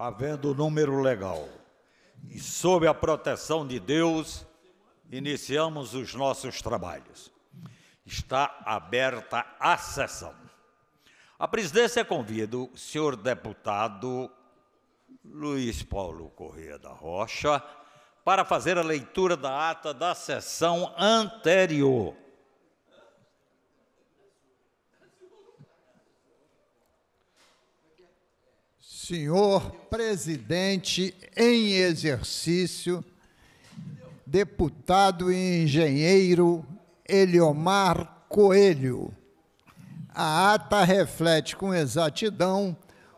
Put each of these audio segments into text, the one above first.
havendo número legal. E sob a proteção de Deus, iniciamos os nossos trabalhos. Está aberta a sessão. A presidência convida o senhor deputado Luiz Paulo Corrêa da Rocha para fazer a leitura da ata da sessão anterior. senhor presidente em exercício, deputado e engenheiro Eliomar Coelho. A ata reflete com exatidão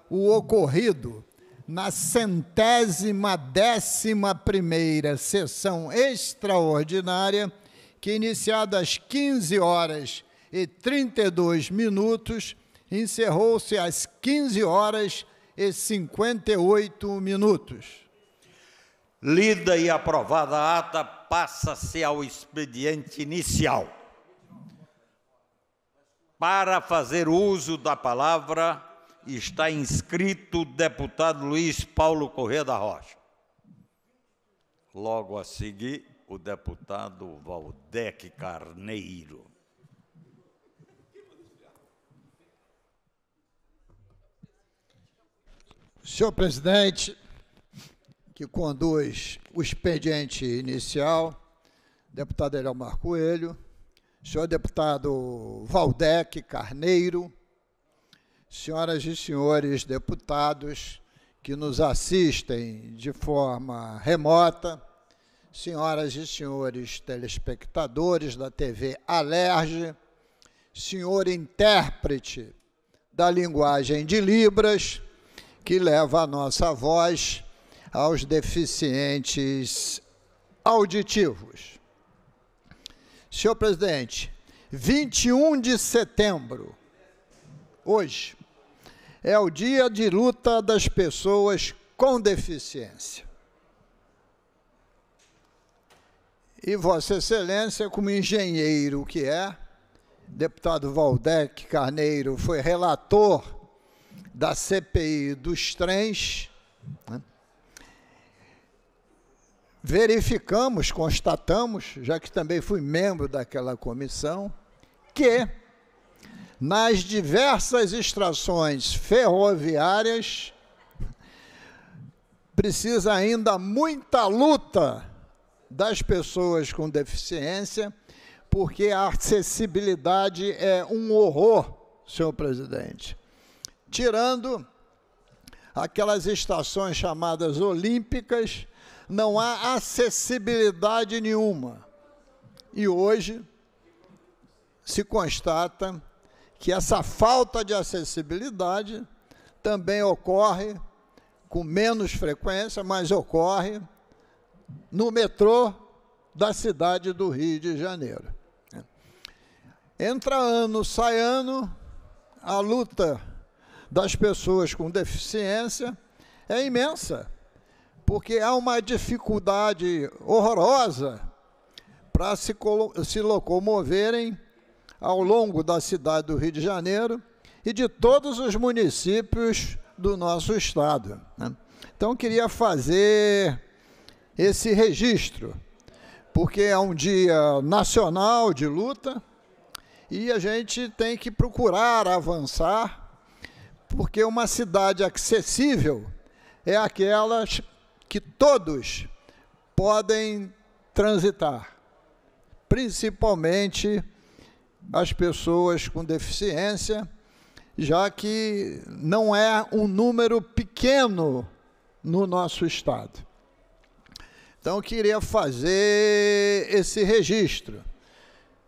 o ocorrido na centésima décima primeira sessão extraordinária, que iniciada às 15 horas e 32 minutos, encerrou-se às 15 horas e 58 minutos. Lida e aprovada a ata, passa-se ao expediente inicial. Para fazer uso da palavra, está inscrito o deputado Luiz Paulo Corrêa da Rocha. Logo a seguir, o deputado Valdec Carneiro. Senhor presidente, que conduz o expediente inicial, deputado Elmar Coelho, senhor deputado Valdec Carneiro, senhoras e senhores deputados que nos assistem de forma remota, senhoras e senhores telespectadores da TV Alerge, senhor intérprete da linguagem de Libras, que leva a nossa voz aos deficientes auditivos. Senhor presidente, 21 de setembro, hoje, é o dia de luta das pessoas com deficiência. E Vossa Excelência, como engenheiro que é, deputado Valdec Carneiro foi relator da CPI dos trens, né? verificamos, constatamos, já que também fui membro daquela comissão, que nas diversas extrações ferroviárias precisa ainda muita luta das pessoas com deficiência, porque a acessibilidade é um horror, senhor presidente tirando aquelas estações chamadas olímpicas, não há acessibilidade nenhuma. E hoje se constata que essa falta de acessibilidade também ocorre com menos frequência, mas ocorre no metrô da cidade do Rio de Janeiro. Entra ano, sai ano, a luta das pessoas com deficiência é imensa, porque há uma dificuldade horrorosa para se, se locomoverem ao longo da cidade do Rio de Janeiro e de todos os municípios do nosso estado. Né? Então, queria fazer esse registro, porque é um dia nacional de luta e a gente tem que procurar avançar porque uma cidade acessível é aquela que todos podem transitar, principalmente as pessoas com deficiência, já que não é um número pequeno no nosso estado. Então, eu queria fazer esse registro.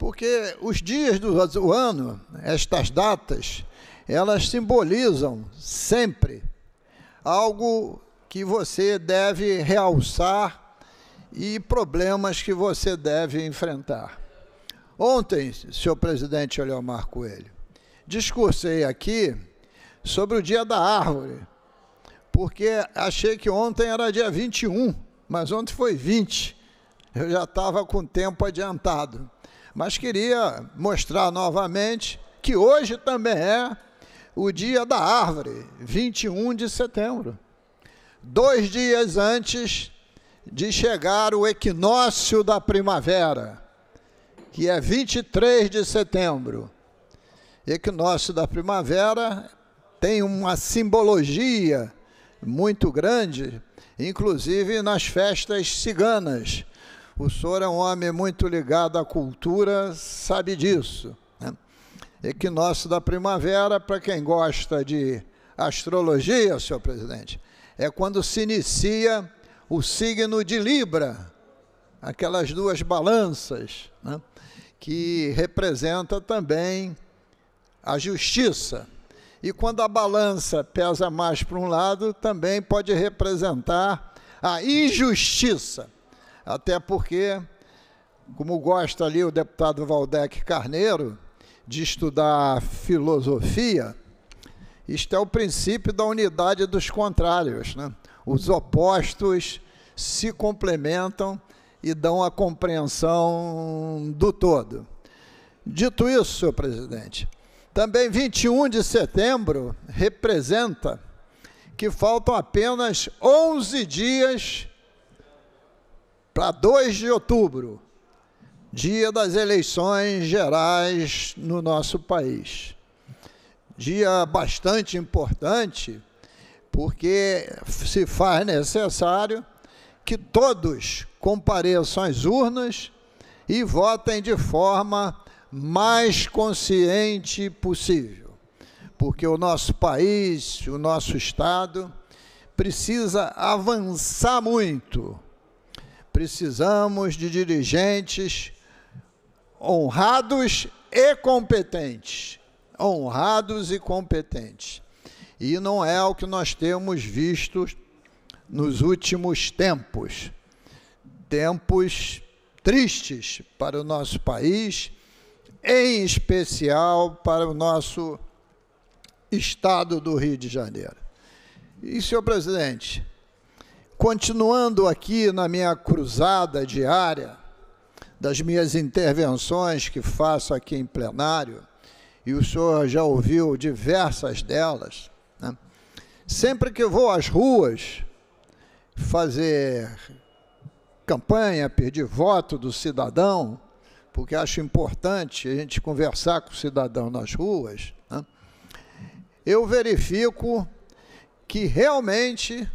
Porque os dias do ano, estas datas, elas simbolizam sempre algo que você deve realçar e problemas que você deve enfrentar. Ontem, senhor presidente Eliomar Coelho, discursei aqui sobre o dia da árvore, porque achei que ontem era dia 21, mas ontem foi 20. Eu já estava com tempo adiantado mas queria mostrar novamente que hoje também é o dia da árvore, 21 de setembro. Dois dias antes de chegar o equinócio da primavera, que é 23 de setembro. Equinócio da primavera tem uma simbologia muito grande, inclusive nas festas ciganas, o senhor é um homem muito ligado à cultura, sabe disso. Né? Equinócio da primavera, para quem gosta de astrologia, senhor presidente, é quando se inicia o signo de Libra, aquelas duas balanças, né? que representa também a justiça. E quando a balança pesa mais para um lado, também pode representar a injustiça até porque, como gosta ali o deputado Valdec Carneiro de estudar filosofia, isto é o princípio da unidade dos contrários. Né? Os opostos se complementam e dão a compreensão do todo. Dito isso, senhor presidente, também 21 de setembro representa que faltam apenas 11 dias para 2 de outubro, dia das eleições gerais no nosso país. Dia bastante importante, porque se faz necessário que todos compareçam às urnas e votem de forma mais consciente possível, porque o nosso país, o nosso Estado, precisa avançar muito Precisamos de dirigentes honrados e competentes. Honrados e competentes. E não é o que nós temos visto nos últimos tempos. Tempos tristes para o nosso país, em especial para o nosso estado do Rio de Janeiro. E, senhor presidente, Continuando aqui na minha cruzada diária, das minhas intervenções que faço aqui em plenário, e o senhor já ouviu diversas delas, né? sempre que vou às ruas fazer campanha, pedir voto do cidadão, porque acho importante a gente conversar com o cidadão nas ruas, né? eu verifico que realmente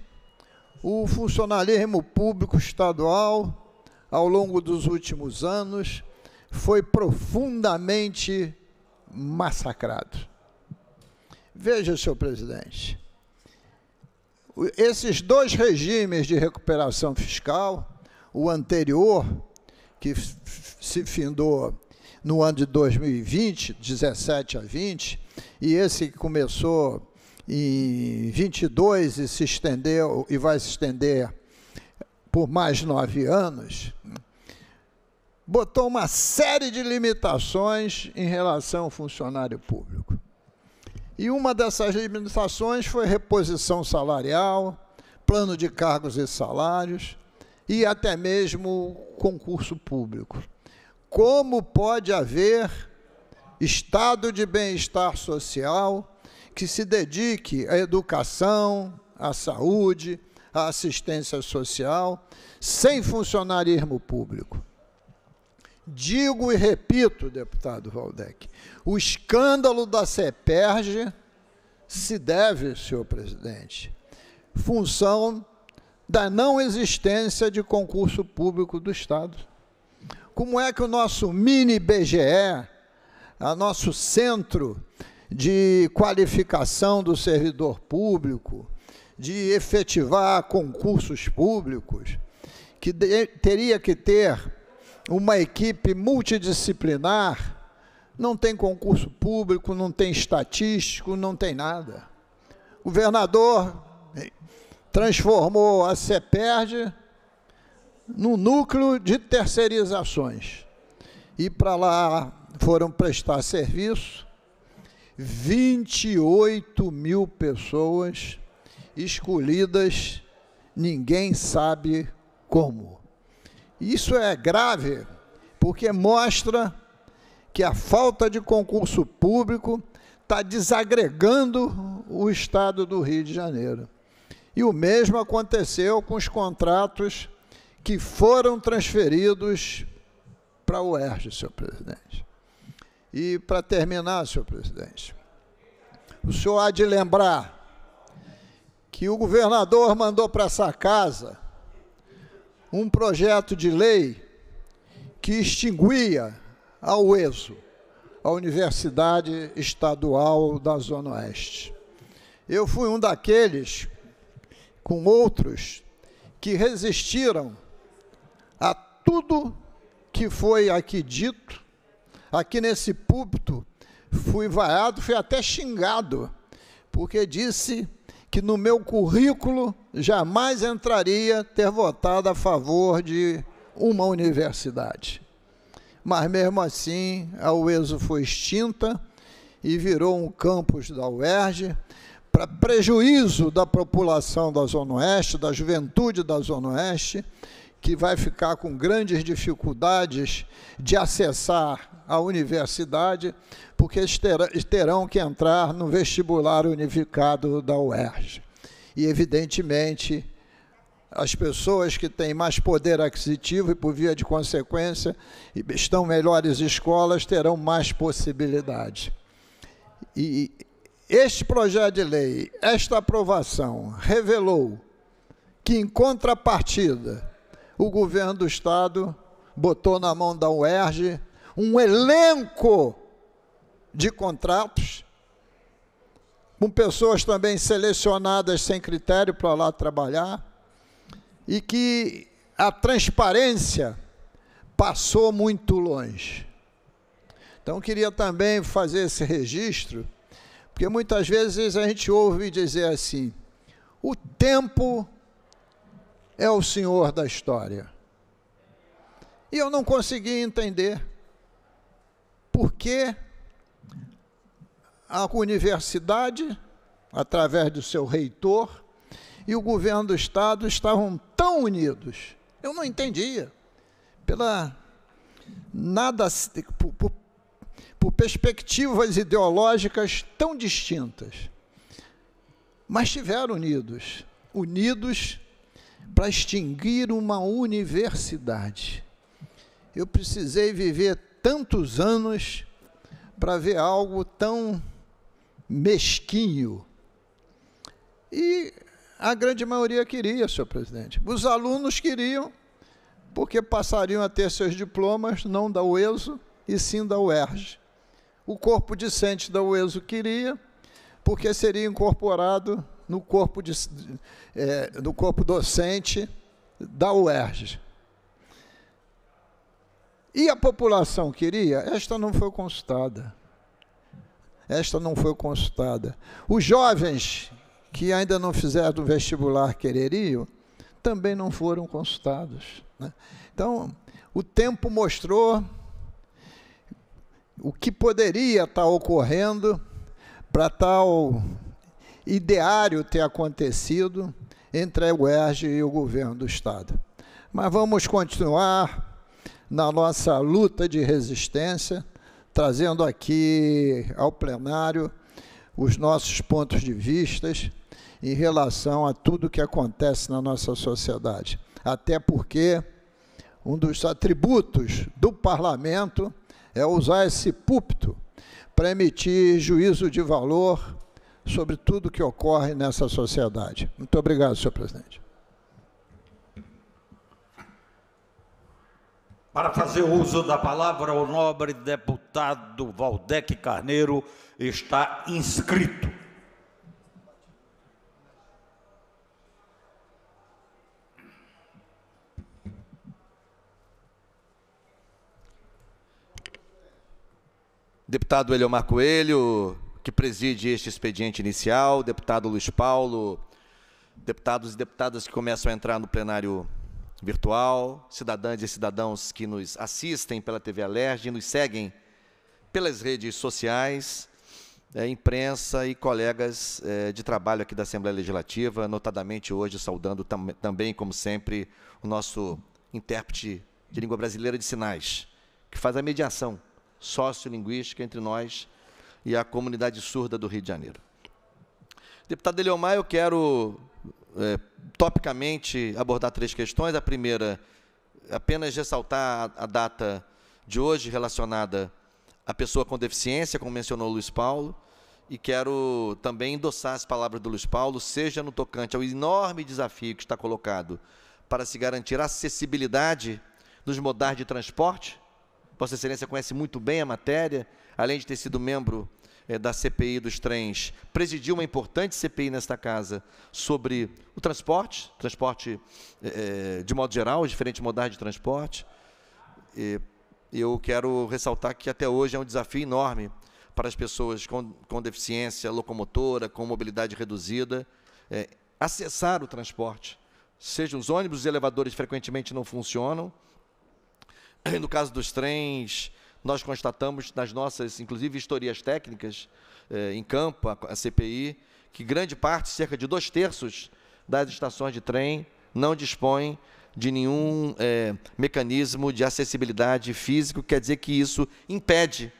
o funcionalismo público estadual, ao longo dos últimos anos, foi profundamente massacrado. Veja, senhor presidente, esses dois regimes de recuperação fiscal, o anterior, que se findou no ano de 2020, 17 a 20, e esse que começou em 22 e se estendeu e vai se estender por mais nove anos, botou uma série de limitações em relação ao funcionário público. E uma dessas limitações foi reposição salarial, plano de cargos e salários e até mesmo concurso público. Como pode haver estado de bem-estar social que se dedique à educação, à saúde, à assistência social, sem funcionarismo público. Digo e repito, deputado Valdec, o escândalo da Ceperge se deve, senhor presidente, função da não existência de concurso público do Estado. Como é que o nosso mini BGE, a nosso centro de qualificação do servidor público, de efetivar concursos públicos, que de, teria que ter uma equipe multidisciplinar, não tem concurso público, não tem estatístico, não tem nada. O governador transformou a CEPERD num núcleo de terceirizações. E para lá foram prestar serviço 28 mil pessoas escolhidas, ninguém sabe como. Isso é grave porque mostra que a falta de concurso público está desagregando o estado do Rio de Janeiro. E o mesmo aconteceu com os contratos que foram transferidos para a UERJ, senhor presidente. E para terminar, senhor presidente, o senhor há de lembrar que o governador mandou para essa casa um projeto de lei que extinguia a UESO, a Universidade Estadual da Zona Oeste. Eu fui um daqueles, com outros, que resistiram a tudo que foi aqui dito aqui nesse púlpito, fui vaiado, fui até xingado, porque disse que no meu currículo jamais entraria ter votado a favor de uma universidade. Mas mesmo assim, a UESO foi extinta e virou um campus da UERJ, para prejuízo da população da Zona Oeste, da juventude da Zona Oeste, que vai ficar com grandes dificuldades de acessar a universidade, porque terão que entrar no vestibular unificado da UERJ. E, evidentemente, as pessoas que têm mais poder aquisitivo e, por via de consequência, estão melhores escolas, terão mais possibilidade. E este projeto de lei, esta aprovação, revelou que, em contrapartida, o governo do estado botou na mão da UERJ um elenco de contratos com pessoas também selecionadas sem critério para lá trabalhar e que a transparência passou muito longe. Então, queria também fazer esse registro, porque muitas vezes a gente ouve dizer assim: o tempo é o senhor da história. E eu não consegui entender por que a universidade, através do seu reitor, e o governo do Estado estavam tão unidos. Eu não entendia. Pela nada por, por, por perspectivas ideológicas tão distintas. Mas estiveram unidos, unidos para extinguir uma universidade. Eu precisei viver tantos anos para ver algo tão mesquinho. E a grande maioria queria, senhor presidente. Os alunos queriam, porque passariam a ter seus diplomas não da UESO e sim da UERJ. O corpo discente da UESO queria, porque seria incorporado no corpo, de, é, no corpo docente da UERJ. E a população queria? Esta não foi consultada. Esta não foi consultada. Os jovens que ainda não fizeram o vestibular quereriam também não foram consultados. Né? Então, o tempo mostrou o que poderia estar ocorrendo para tal ideário ter acontecido entre a UERJ e o governo do Estado. Mas vamos continuar na nossa luta de resistência, trazendo aqui ao plenário os nossos pontos de vistas em relação a tudo que acontece na nossa sociedade. Até porque um dos atributos do parlamento é usar esse púlpito para emitir juízo de valor sobre tudo o que ocorre nessa sociedade. Muito obrigado, senhor presidente. Para fazer uso da palavra, o nobre deputado Valdec Carneiro está inscrito. Deputado Eliomar Coelho, que preside este expediente inicial, deputado Luiz Paulo, deputados e deputadas que começam a entrar no plenário virtual, cidadãs e cidadãos que nos assistem pela TV Alerj e nos seguem pelas redes sociais, é, imprensa e colegas é, de trabalho aqui da Assembleia Legislativa, notadamente hoje saudando tam também, como sempre, o nosso intérprete de língua brasileira de sinais, que faz a mediação sociolinguística entre nós e à comunidade surda do Rio de Janeiro. Deputado Eliomar, eu quero é, topicamente abordar três questões. A primeira, apenas ressaltar a, a data de hoje relacionada à pessoa com deficiência, como mencionou o Luiz Paulo, e quero também endossar as palavras do Luiz Paulo, seja no tocante ao enorme desafio que está colocado para se garantir acessibilidade nos modais de transporte, Vossa Excelência conhece muito bem a matéria, além de ter sido membro é, da CPI dos trens, presidiu uma importante CPI nesta casa sobre o transporte, transporte é, de modo geral, os diferentes modais de transporte. E eu quero ressaltar que até hoje é um desafio enorme para as pessoas com, com deficiência locomotora, com mobilidade reduzida, é, acessar o transporte. Seja os ônibus e elevadores frequentemente não funcionam, no caso dos trens, nós constatamos nas nossas, inclusive, historias técnicas eh, em campo, a, a CPI, que grande parte, cerca de dois terços das estações de trem, não dispõem de nenhum eh, mecanismo de acessibilidade físico, quer dizer que isso impede,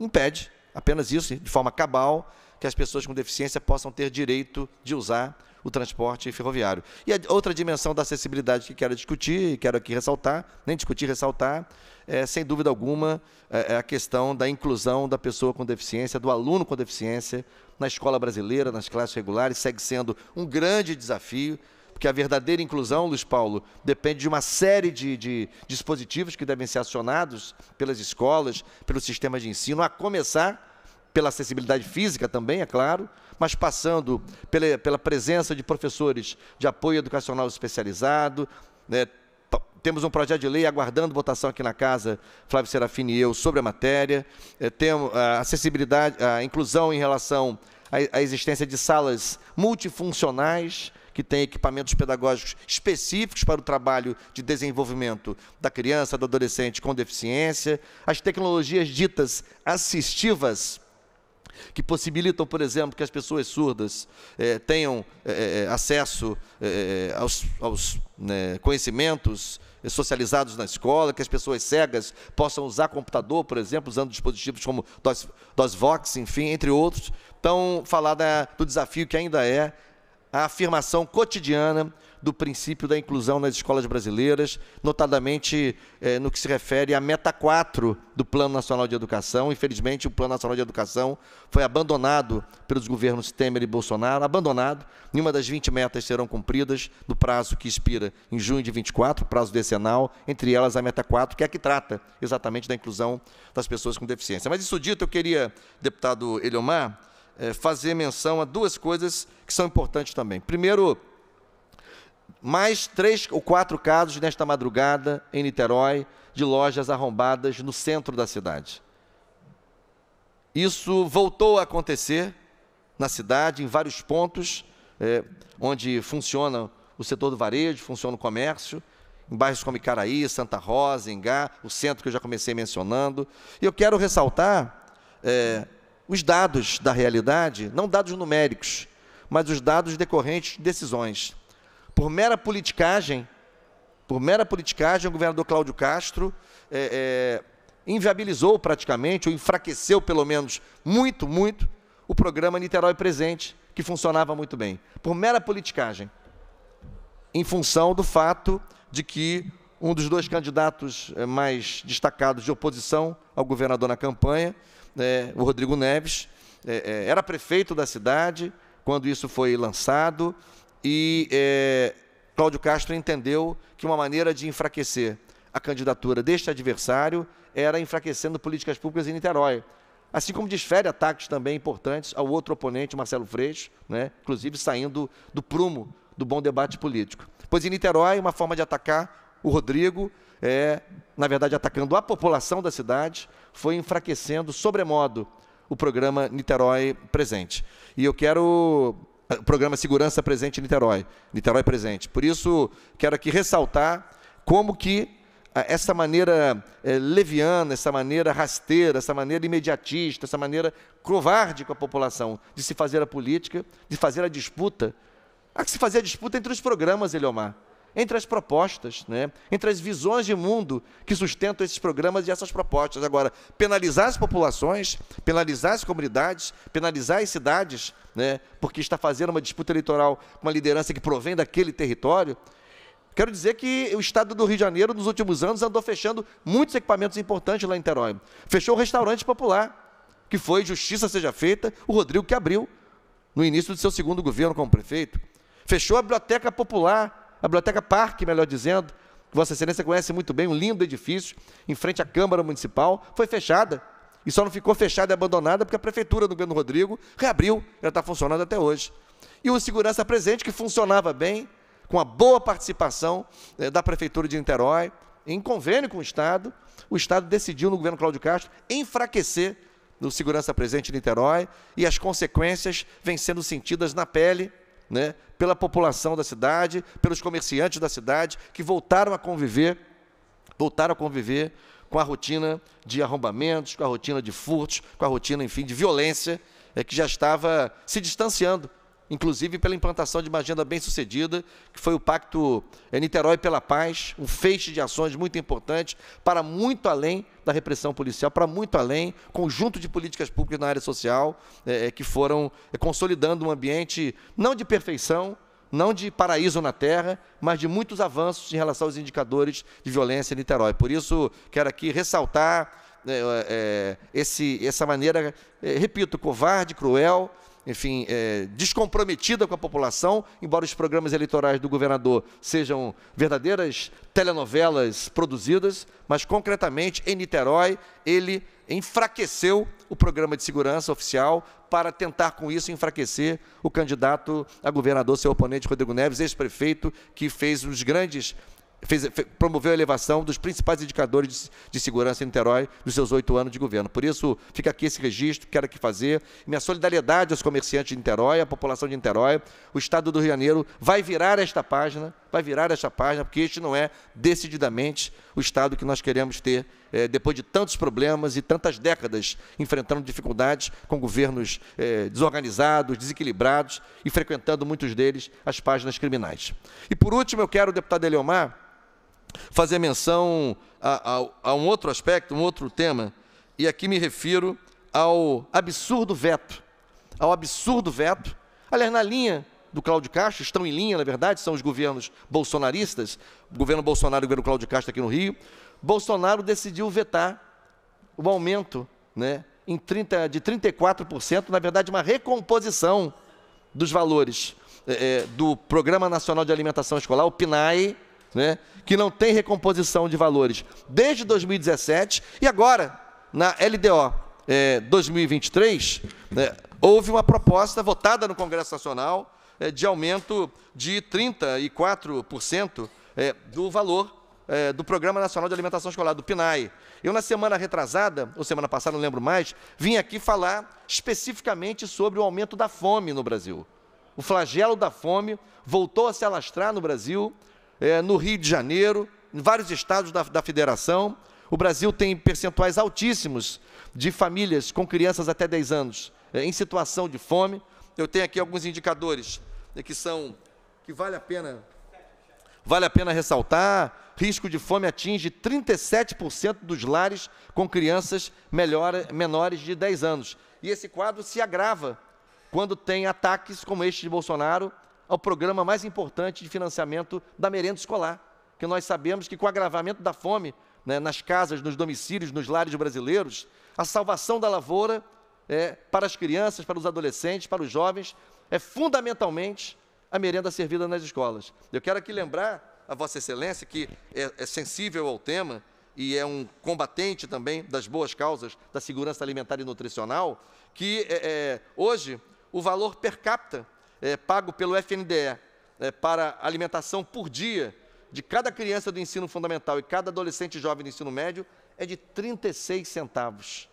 impede, apenas isso, de forma cabal, que as pessoas com deficiência possam ter direito de usar o transporte ferroviário. E a outra dimensão da acessibilidade que quero discutir, e quero aqui ressaltar, nem discutir, ressaltar, é, sem dúvida alguma, é, é a questão da inclusão da pessoa com deficiência, do aluno com deficiência na escola brasileira, nas classes regulares, segue sendo um grande desafio, porque a verdadeira inclusão, Luiz Paulo, depende de uma série de, de dispositivos que devem ser acionados pelas escolas, pelos sistemas de ensino, a começar pela acessibilidade física também, é claro, mas passando pela, pela presença de professores de apoio educacional especializado, né, temos um projeto de lei aguardando votação aqui na casa, Flávio Serafini e eu, sobre a matéria. É, temos a ah, acessibilidade, a ah, inclusão em relação à, à, existência de salas multifuncionais, que têm equipamentos pedagógicos específicos para o trabalho de desenvolvimento da criança, do adolescente com deficiência. As tecnologias ditas assistivas, que possibilitam, por exemplo, que as pessoas surdas eh, tenham eh, eh, acesso aos, aos né, conhecimentos socializados na escola, que as pessoas cegas possam usar computador, por exemplo, usando dispositivos como DOS, DOSVox, enfim, entre outros. Então, falar da, do desafio que ainda é a afirmação cotidiana do princípio da inclusão nas escolas brasileiras, notadamente eh, no que se refere à meta 4 do Plano Nacional de Educação. Infelizmente, o Plano Nacional de Educação foi abandonado pelos governos Temer e Bolsonaro, abandonado. Nenhuma das 20 metas serão cumpridas no prazo que expira em junho de 24, prazo decenal, entre elas a meta 4, que é a que trata exatamente da inclusão das pessoas com deficiência. Mas isso dito, eu queria, deputado Eliomar, eh, fazer menção a duas coisas que são importantes também. Primeiro, mais três ou quatro casos nesta madrugada em Niterói de lojas arrombadas no centro da cidade. Isso voltou a acontecer na cidade, em vários pontos, é, onde funciona o setor do varejo, funciona o comércio, em bairros como Icaraí, Santa Rosa, Engá, o centro que eu já comecei mencionando. E eu quero ressaltar é, os dados da realidade, não dados numéricos, mas os dados decorrentes de decisões. Por mera politicagem, por mera politicagem, o governador Cláudio Castro é, é, inviabilizou praticamente, ou enfraqueceu pelo menos muito, muito, o programa Niterói Presente, que funcionava muito bem. Por mera politicagem, em função do fato de que um dos dois candidatos é, mais destacados de oposição ao governador na campanha, é, o Rodrigo Neves, é, é, era prefeito da cidade quando isso foi lançado, e é, Cláudio Castro entendeu que uma maneira de enfraquecer a candidatura deste adversário era enfraquecendo políticas públicas em Niterói. Assim como desfere ataques também importantes ao outro oponente, Marcelo Freixo, né? inclusive saindo do prumo do bom debate político. Pois em Niterói, uma forma de atacar o Rodrigo é, na verdade, atacando a população da cidade, foi enfraquecendo sobremodo o programa Niterói Presente. E eu quero ah, programa Segurança Presente em Niterói, Niterói Presente. Por isso, quero aqui ressaltar como que ah, essa maneira é, leviana, essa maneira rasteira, essa maneira imediatista, essa maneira covarde com a população de se fazer a política, de fazer a disputa. Há que se fazer a disputa entre os programas, Eliomar entre as propostas, né? entre as visões de mundo que sustentam esses programas e essas propostas. Agora, penalizar as populações, penalizar as comunidades, penalizar as cidades, né? porque está fazendo uma disputa eleitoral com uma liderança que provém daquele território. Quero dizer que o estado do Rio de Janeiro, nos últimos anos, andou fechando muitos equipamentos importantes lá em Terói. Fechou o restaurante popular, que foi Justiça Seja Feita, o Rodrigo que abriu no início do seu segundo governo como prefeito. Fechou a biblioteca popular, a Biblioteca Parque, melhor dizendo, que Vossa Excelência conhece muito bem, um lindo edifício, em frente à Câmara Municipal, foi fechada. E só não ficou fechada e abandonada porque a Prefeitura do Governo Rodrigo reabriu, ela está funcionando até hoje. E o segurança presente, que funcionava bem, com a boa participação eh, da Prefeitura de Niterói, em convênio com o Estado, o Estado decidiu, no governo Cláudio Castro, enfraquecer o segurança presente em Niterói e as consequências vêm sendo sentidas na pele né, pela população da cidade, pelos comerciantes da cidade, que voltaram a conviver, voltaram a conviver com a rotina de arrombamentos, com a rotina de furtos, com a rotina, enfim, de violência, é, que já estava se distanciando inclusive pela implantação de uma agenda bem-sucedida, que foi o Pacto Niterói pela Paz, um feixe de ações muito importante para muito além da repressão policial, para muito além, conjunto de políticas públicas na área social, é, é que foram é, consolidando um ambiente não de perfeição, não de paraíso na terra, mas de muitos avanços em relação aos indicadores de violência em Niterói. Por isso, quero aqui ressaltar é, é, esse, essa maneira, é, repito, covarde, cruel, enfim, é, descomprometida com a população, embora os programas eleitorais do governador sejam verdadeiras telenovelas produzidas, mas concretamente em Niterói ele enfraqueceu o programa de segurança oficial para tentar com isso enfraquecer o candidato a governador, seu oponente Rodrigo Neves, ex-prefeito, que fez os grandes fez, promoveu a elevação dos principais indicadores de, de segurança em Niterói nos seus oito anos de governo. Por isso, fica aqui esse registro, quero aqui fazer. Minha solidariedade aos comerciantes de Niterói, à população de Niterói. O Estado do Rio de Janeiro vai virar esta página, vai virar esta página, porque este não é decididamente o Estado que nós queremos ter é, depois de tantos problemas e tantas décadas enfrentando dificuldades com governos é, desorganizados, desequilibrados e frequentando muitos deles as páginas criminais. E por último, eu quero, deputado Eleomar, fazer menção a, a, a um outro aspecto, um outro tema, e aqui me refiro ao absurdo veto. Ao absurdo veto. Aliás, na linha do Cláudio Castro, estão em linha, na verdade, são os governos bolsonaristas, governo Bolsonaro e governo Cláudio Castro aqui no Rio. Bolsonaro decidiu vetar o aumento né, em 30, de 34%, na verdade, uma recomposição dos valores é, é, do Programa Nacional de Alimentação Escolar, o PNAE, né? que não tem recomposição de valores desde 2017 e agora, na LDO é, 2023, né, houve uma proposta votada no Congresso Nacional é, de aumento de 34% é, do valor é, do Programa Nacional de Alimentação Escolar, do PNAE. Eu, na semana retrasada, ou semana passada, não lembro mais, vim aqui falar especificamente sobre o aumento da fome no Brasil. O flagelo da fome voltou a se alastrar no Brasil é, no Rio de Janeiro, em vários estados da, da federação. O Brasil tem percentuais altíssimos de famílias com crianças até 10 anos é, em situação de fome. Eu tenho aqui alguns indicadores é, que são que vale a pena vale a pena ressaltar. Risco de fome atinge 37% dos lares com crianças melhor, menores de 10 anos. E esse quadro se agrava quando tem ataques como este de Bolsonaro ao programa mais importante de financiamento da merenda escolar, que nós sabemos que com o agravamento da fome né, nas casas, nos domicílios, nos lares brasileiros, a salvação da lavoura é, para as crianças, para os adolescentes, para os jovens, é fundamentalmente a merenda servida nas escolas. Eu quero aqui lembrar a Vossa Excelência, que é, é sensível ao tema, e é um combatente também das boas causas da segurança alimentar e nutricional, que é, é, hoje o valor per capita é, pago pelo FNDE é, para alimentação por dia de cada criança do ensino fundamental e cada adolescente jovem do ensino médio é de 36 centavos.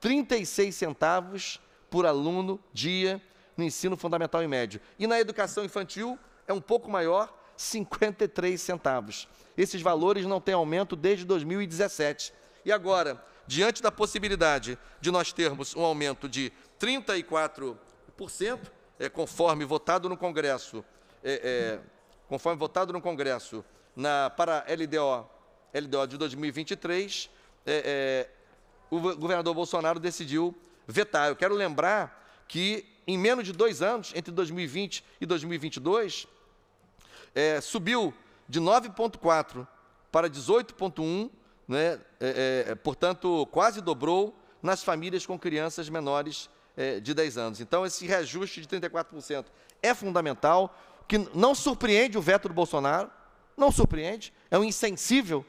36 centavos por aluno dia no ensino fundamental e médio. E na educação infantil é um pouco maior, 53 centavos. Esses valores não têm aumento desde 2017. E agora, diante da possibilidade de nós termos um aumento de 34%, é, conforme votado no Congresso, é, é, conforme votado no Congresso na, para a LDO, LDO de 2023, é, é, o governador Bolsonaro decidiu vetar. Eu quero lembrar que em menos de dois anos, entre 2020 e 2022, subiu de 9,4 para 18,1, né? portanto, quase dobrou nas famílias com crianças menores é, de 10 anos. Então, esse reajuste de 34% é fundamental, que não surpreende o veto do Bolsonaro, não surpreende, é um insensível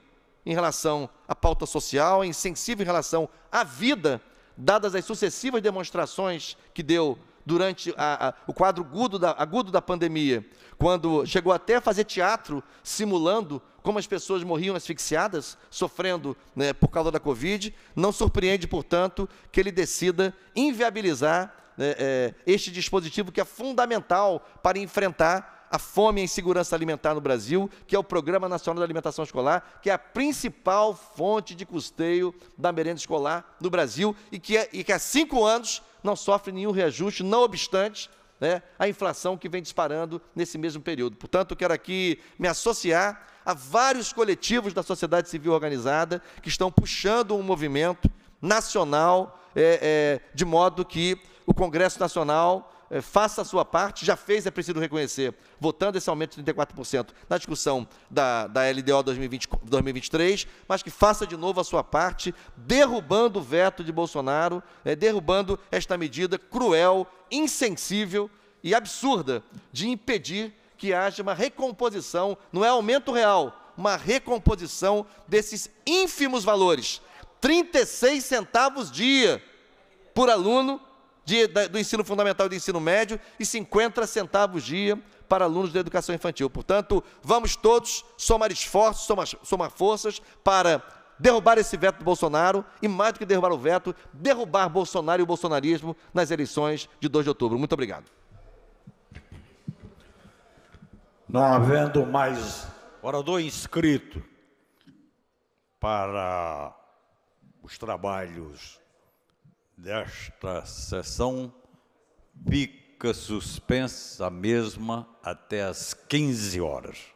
em relação à pauta social, é insensível em relação à vida, dadas as sucessivas demonstrações que deu durante a, a, o quadro agudo da, agudo da pandemia, quando chegou até a fazer teatro simulando como as pessoas morriam asfixiadas, sofrendo né, por causa da Covid, não surpreende, portanto, que ele decida inviabilizar né, é, este dispositivo que é fundamental para enfrentar a fome e a insegurança alimentar no Brasil, que é o Programa Nacional de Alimentação Escolar, que é a principal fonte de custeio da merenda escolar no Brasil e que, é, e que há cinco anos não sofre nenhum reajuste, não obstante né, a inflação que vem disparando nesse mesmo período. Portanto, quero aqui me associar Há vários coletivos da sociedade civil organizada que estão puxando um movimento nacional, é, é, de modo que o Congresso Nacional é, faça a sua parte, já fez, é preciso reconhecer, votando esse aumento de 34% na discussão da, da LDO 2020, 2023, mas que faça de novo a sua parte, derrubando o veto de Bolsonaro, é, derrubando esta medida cruel, insensível e absurda de impedir que haja uma recomposição, não é aumento real, uma recomposição desses ínfimos valores. 36 centavos dia por aluno de, da, do ensino fundamental e do ensino médio e 50 centavos dia para alunos da educação infantil. Portanto, vamos todos somar esforços, somar, somar forças para derrubar esse veto do Bolsonaro e, mais do que derrubar o veto, derrubar Bolsonaro e o bolsonarismo nas eleições de 2 de outubro. Muito obrigado. Não tá havendo mais orador inscrito para os trabalhos desta sessão, fica suspensa a mesma até às 15 horas.